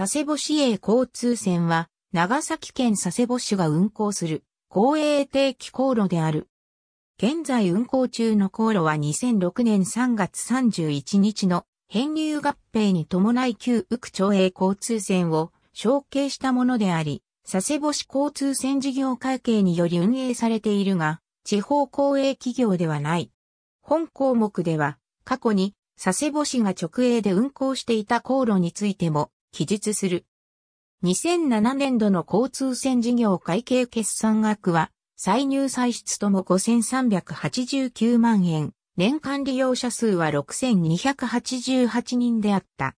佐世保市営交通線は、長崎県佐世保市が運行する公営定期航路である。現在運行中の航路は2006年3月31日の編入合併に伴い旧宇久町営交通線を承継したものであり、佐世保市交通線事業会計により運営されているが、地方公営企業ではない。本項目では、過去に佐世保市が直営で運行していた航路についても、記述する。2007年度の交通線事業会計決算額は、歳入歳出とも5389万円、年間利用者数は6288人であった。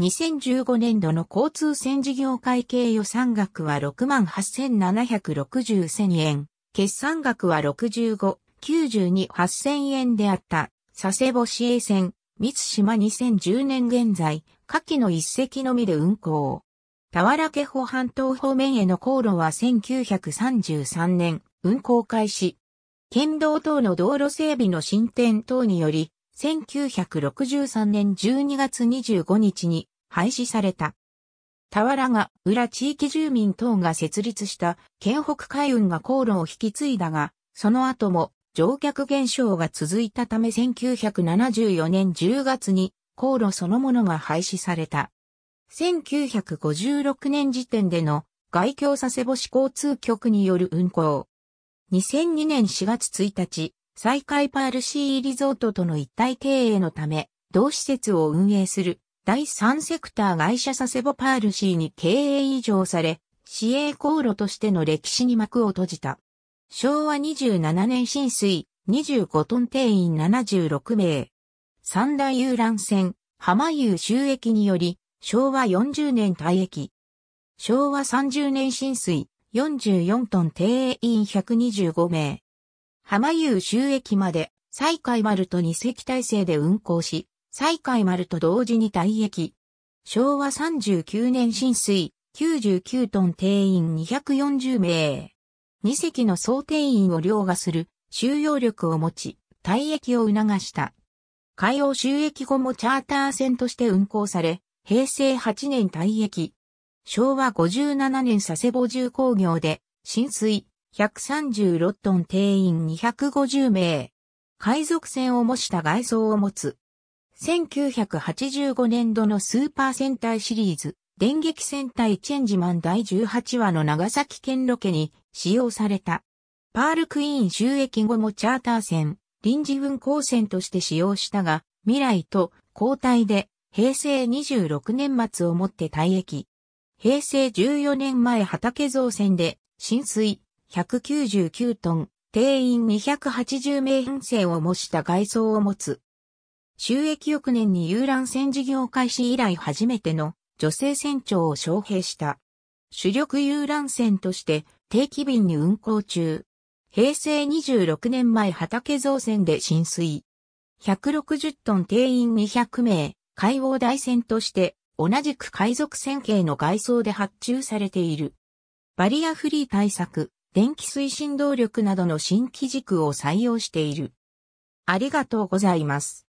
2015年度の交通線事業会計予算額は68,760千円、決算額は65、92,8000円であった、佐世保市営線、三島2010年現在、下記の一隻のみで運行。田原家保半島方面への航路は1933年、運行開始。県道等の道路整備の進展等により、1963年12月25日に廃止された。田原が裏地域住民等が設立した県北海運が航路を引き継いだが、その後も乗客減少が続いたため1974年10月に航路そのものが廃止された。1956年時点での外境佐世保市交通局による運行。2002年4月1日、再開パールシーリゾートとの一体経営のため、同施設を運営する第三セクター会社佐世保パールシーに経営移譲され、市営航路としての歴史に幕を閉じた。昭和27年浸水、25トン定員76名。三大遊覧船、浜遊収益により、昭和40年退役。昭和30年浸水、44トン定員125名。浜遊収益まで、西海丸と二隻体制で運航し、西海丸と同時に退役。昭和39年浸水、99トン定員240名。2隻の総定員を凌駕する収容力を持ち、退役を促した。海洋収益後もチャーター船として運航され、平成8年退役。昭和57年佐世保重工業で、浸水136トン定員250名。海賊船を模した外装を持つ。1985年度のスーパー戦隊シリーズ、電撃戦隊チェンジマン第18話の長崎県ロケに使用された。パールクイーン収益後もチャーター船、臨時運航船として使用したが、未来と交代で平成26年末をもって退役。平成14年前畑造船で浸水199トン、定員280名編成を模した外装を持つ。収益翌年に遊覧船事業開始以来初めての女性船長を招聘した。主力遊覧船として定期便に運航中。平成26年前畑造船で浸水。160トン定員200名、海王大船として同じく海賊船系の外装で発注されている。バリアフリー対策、電気推進動力などの新機軸を採用している。ありがとうございます。